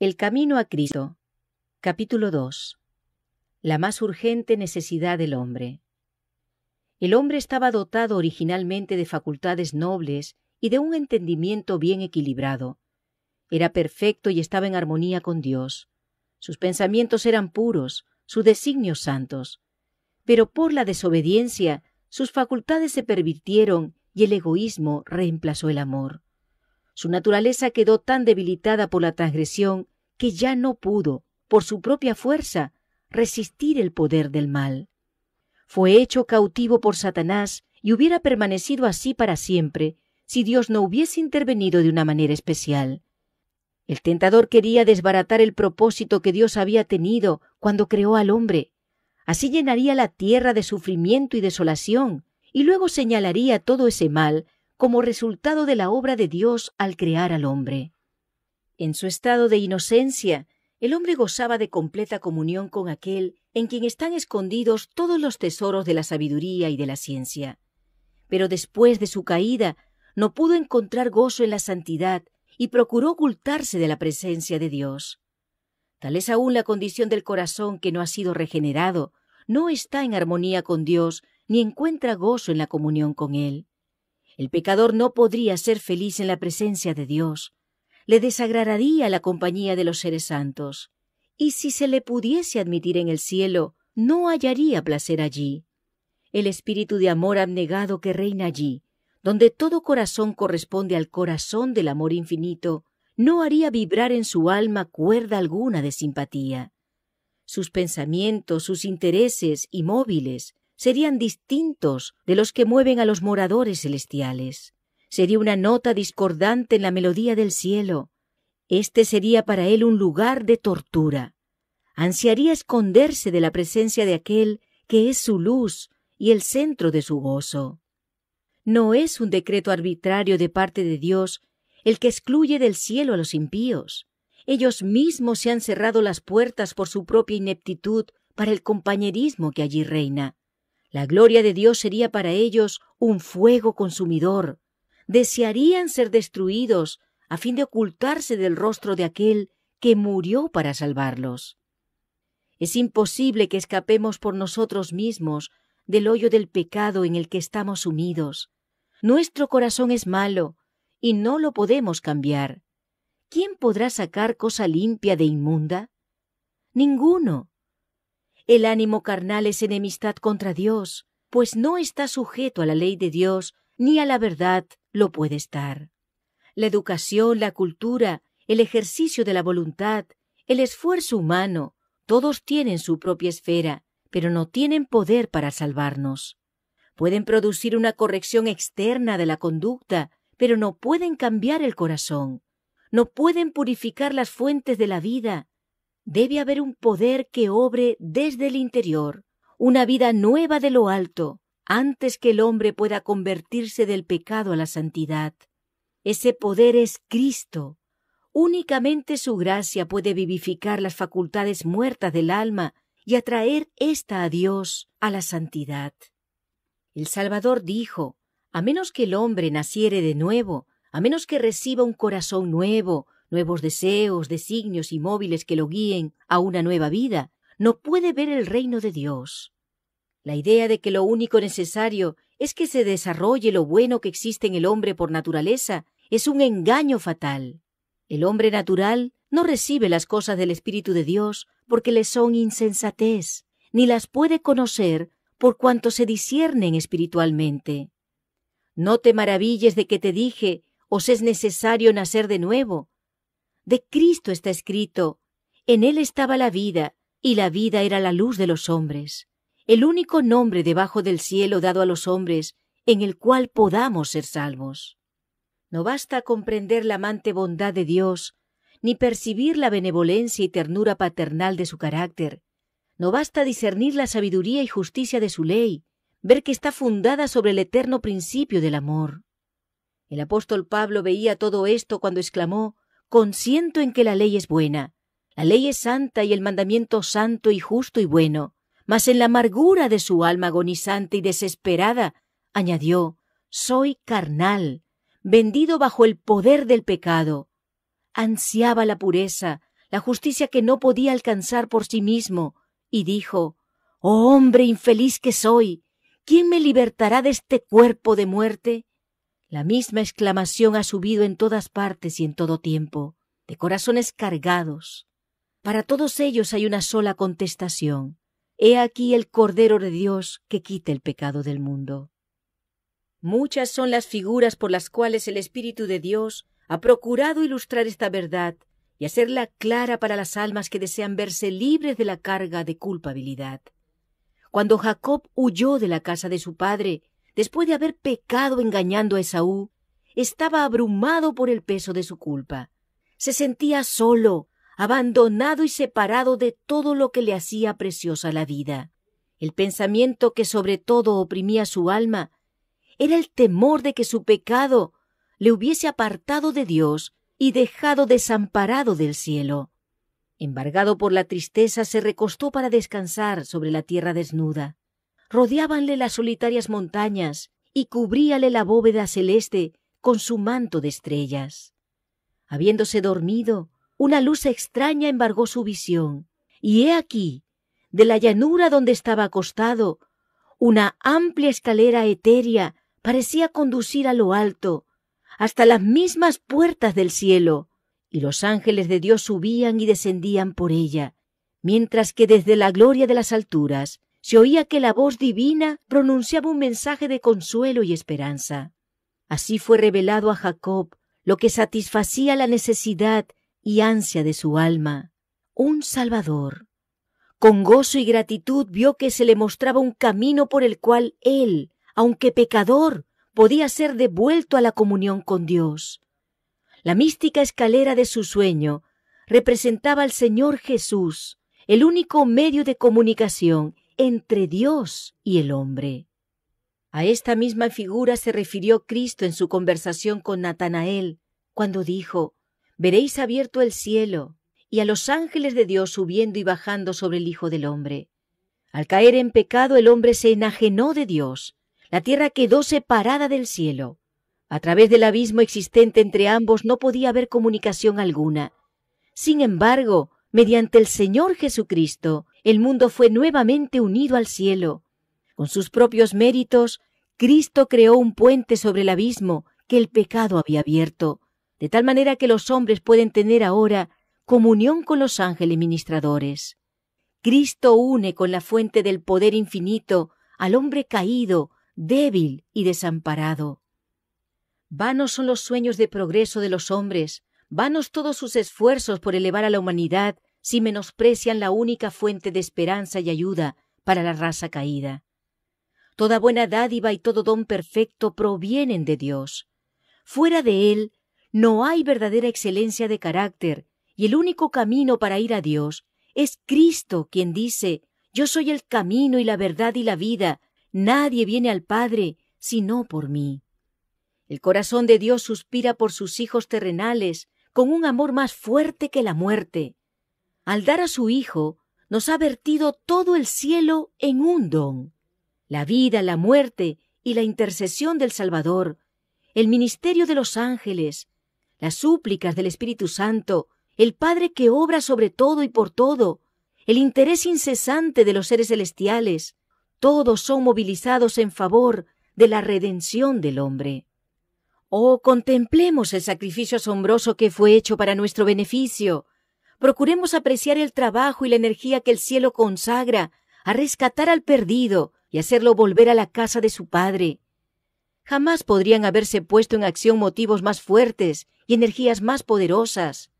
El camino a Cristo. Capítulo 2. La más urgente necesidad del hombre. El hombre estaba dotado originalmente de facultades nobles y de un entendimiento bien equilibrado. Era perfecto y estaba en armonía con Dios. Sus pensamientos eran puros, sus designios santos. Pero por la desobediencia, sus facultades se pervirtieron y el egoísmo reemplazó el amor. Su naturaleza quedó tan debilitada por la transgresión que ya no pudo, por su propia fuerza, resistir el poder del mal. Fue hecho cautivo por Satanás y hubiera permanecido así para siempre si Dios no hubiese intervenido de una manera especial. El tentador quería desbaratar el propósito que Dios había tenido cuando creó al hombre. Así llenaría la tierra de sufrimiento y desolación, y luego señalaría todo ese mal como resultado de la obra de Dios al crear al hombre. En su estado de inocencia, el hombre gozaba de completa comunión con aquel en quien están escondidos todos los tesoros de la sabiduría y de la ciencia. Pero después de su caída, no pudo encontrar gozo en la santidad y procuró ocultarse de la presencia de Dios. Tal es aún la condición del corazón que no ha sido regenerado, no está en armonía con Dios ni encuentra gozo en la comunión con Él. El pecador no podría ser feliz en la presencia de Dios le desagradaría la compañía de los seres santos, y si se le pudiese admitir en el cielo, no hallaría placer allí. El espíritu de amor abnegado que reina allí, donde todo corazón corresponde al corazón del amor infinito, no haría vibrar en su alma cuerda alguna de simpatía. Sus pensamientos, sus intereses y móviles serían distintos de los que mueven a los moradores celestiales sería una nota discordante en la melodía del cielo. Este sería para él un lugar de tortura. Ansiaría esconderse de la presencia de aquel que es su luz y el centro de su gozo. No es un decreto arbitrario de parte de Dios el que excluye del cielo a los impíos. Ellos mismos se han cerrado las puertas por su propia ineptitud para el compañerismo que allí reina. La gloria de Dios sería para ellos un fuego consumidor, desearían ser destruidos a fin de ocultarse del rostro de aquel que murió para salvarlos. Es imposible que escapemos por nosotros mismos del hoyo del pecado en el que estamos sumidos. Nuestro corazón es malo y no lo podemos cambiar. ¿Quién podrá sacar cosa limpia de inmunda? Ninguno. El ánimo carnal es enemistad contra Dios, pues no está sujeto a la ley de Dios ni a la verdad, lo puede estar. La educación, la cultura, el ejercicio de la voluntad, el esfuerzo humano, todos tienen su propia esfera, pero no tienen poder para salvarnos. Pueden producir una corrección externa de la conducta, pero no pueden cambiar el corazón. No pueden purificar las fuentes de la vida. Debe haber un poder que obre desde el interior, una vida nueva de lo alto, antes que el hombre pueda convertirse del pecado a la santidad. Ese poder es Cristo. Únicamente su gracia puede vivificar las facultades muertas del alma y atraer ésta a Dios, a la santidad. El Salvador dijo, a menos que el hombre naciere de nuevo, a menos que reciba un corazón nuevo, nuevos deseos, designios y móviles que lo guíen a una nueva vida, no puede ver el reino de Dios. La idea de que lo único necesario es que se desarrolle lo bueno que existe en el hombre por naturaleza es un engaño fatal. El hombre natural no recibe las cosas del Espíritu de Dios porque le son insensatez, ni las puede conocer por cuanto se disiernen espiritualmente. No te maravilles de que te dije, os es necesario nacer de nuevo. De Cristo está escrito, en Él estaba la vida, y la vida era la luz de los hombres el único nombre debajo del cielo dado a los hombres en el cual podamos ser salvos. No basta comprender la amante bondad de Dios, ni percibir la benevolencia y ternura paternal de su carácter. No basta discernir la sabiduría y justicia de su ley, ver que está fundada sobre el eterno principio del amor. El apóstol Pablo veía todo esto cuando exclamó, Consiento en que la ley es buena, la ley es santa y el mandamiento santo y justo y bueno mas en la amargura de su alma agonizante y desesperada, añadió, soy carnal, vendido bajo el poder del pecado. Ansiaba la pureza, la justicia que no podía alcanzar por sí mismo, y dijo, Oh hombre infeliz que soy, ¿quién me libertará de este cuerpo de muerte? La misma exclamación ha subido en todas partes y en todo tiempo, de corazones cargados. Para todos ellos hay una sola contestación. He aquí el Cordero de Dios que quita el pecado del mundo. Muchas son las figuras por las cuales el Espíritu de Dios ha procurado ilustrar esta verdad y hacerla clara para las almas que desean verse libres de la carga de culpabilidad. Cuando Jacob huyó de la casa de su padre, después de haber pecado engañando a Esaú, estaba abrumado por el peso de su culpa. Se sentía solo, abandonado y separado de todo lo que le hacía preciosa la vida. El pensamiento que sobre todo oprimía su alma era el temor de que su pecado le hubiese apartado de Dios y dejado desamparado del cielo. Embargado por la tristeza, se recostó para descansar sobre la tierra desnuda. Rodeábanle las solitarias montañas y cubríale la bóveda celeste con su manto de estrellas. Habiéndose dormido, una luz extraña embargó su visión, y he aquí, de la llanura donde estaba acostado, una amplia escalera etérea parecía conducir a lo alto, hasta las mismas puertas del cielo, y los ángeles de Dios subían y descendían por ella, mientras que desde la gloria de las alturas se oía que la voz divina pronunciaba un mensaje de consuelo y esperanza. Así fue revelado a Jacob lo que satisfacía la necesidad y ansia de su alma, un Salvador. Con gozo y gratitud vio que se le mostraba un camino por el cual él, aunque pecador, podía ser devuelto a la comunión con Dios. La mística escalera de su sueño representaba al Señor Jesús, el único medio de comunicación entre Dios y el hombre. A esta misma figura se refirió Cristo en su conversación con Natanael, cuando dijo, Veréis abierto el cielo y a los ángeles de Dios subiendo y bajando sobre el Hijo del Hombre. Al caer en pecado el hombre se enajenó de Dios. La tierra quedó separada del cielo. A través del abismo existente entre ambos no podía haber comunicación alguna. Sin embargo, mediante el Señor Jesucristo, el mundo fue nuevamente unido al cielo. Con sus propios méritos, Cristo creó un puente sobre el abismo que el pecado había abierto de tal manera que los hombres pueden tener ahora comunión con los ángeles ministradores. Cristo une con la fuente del poder infinito al hombre caído, débil y desamparado. Vanos son los sueños de progreso de los hombres, vanos todos sus esfuerzos por elevar a la humanidad si menosprecian la única fuente de esperanza y ayuda para la raza caída. Toda buena dádiva y todo don perfecto provienen de Dios. Fuera de Él no hay verdadera excelencia de carácter, y el único camino para ir a Dios es Cristo quien dice, Yo soy el camino y la verdad y la vida, nadie viene al Padre sino por mí. El corazón de Dios suspira por sus hijos terrenales con un amor más fuerte que la muerte. Al dar a su Hijo, nos ha vertido todo el cielo en un don, la vida, la muerte y la intercesión del Salvador, el ministerio de los ángeles, las súplicas del Espíritu Santo, el Padre que obra sobre todo y por todo, el interés incesante de los seres celestiales, todos son movilizados en favor de la redención del hombre. Oh, contemplemos el sacrificio asombroso que fue hecho para nuestro beneficio. Procuremos apreciar el trabajo y la energía que el cielo consagra a rescatar al perdido y hacerlo volver a la casa de su Padre. Jamás podrían haberse puesto en acción motivos más fuertes y energías más poderosas?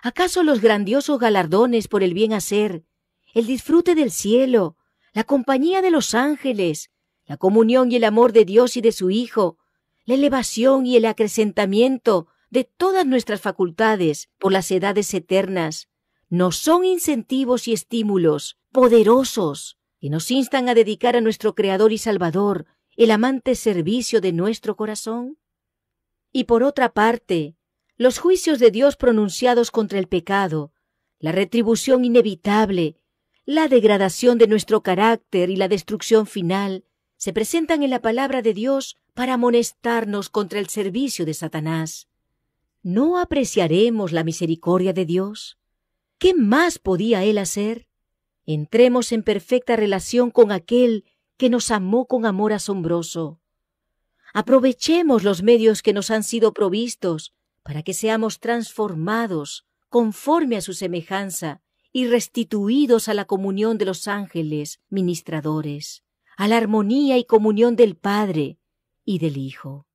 ¿Acaso los grandiosos galardones por el bien hacer, el disfrute del cielo, la compañía de los ángeles, la comunión y el amor de Dios y de su Hijo, la elevación y el acrecentamiento de todas nuestras facultades por las edades eternas, no son incentivos y estímulos poderosos que nos instan a dedicar a nuestro Creador y Salvador el amante servicio de nuestro corazón? Y por otra parte, los juicios de Dios pronunciados contra el pecado, la retribución inevitable, la degradación de nuestro carácter y la destrucción final, se presentan en la palabra de Dios para amonestarnos contra el servicio de Satanás. ¿No apreciaremos la misericordia de Dios? ¿Qué más podía Él hacer? Entremos en perfecta relación con aquel que nos amó con amor asombroso. Aprovechemos los medios que nos han sido provistos para que seamos transformados conforme a su semejanza y restituidos a la comunión de los ángeles ministradores, a la armonía y comunión del Padre y del Hijo.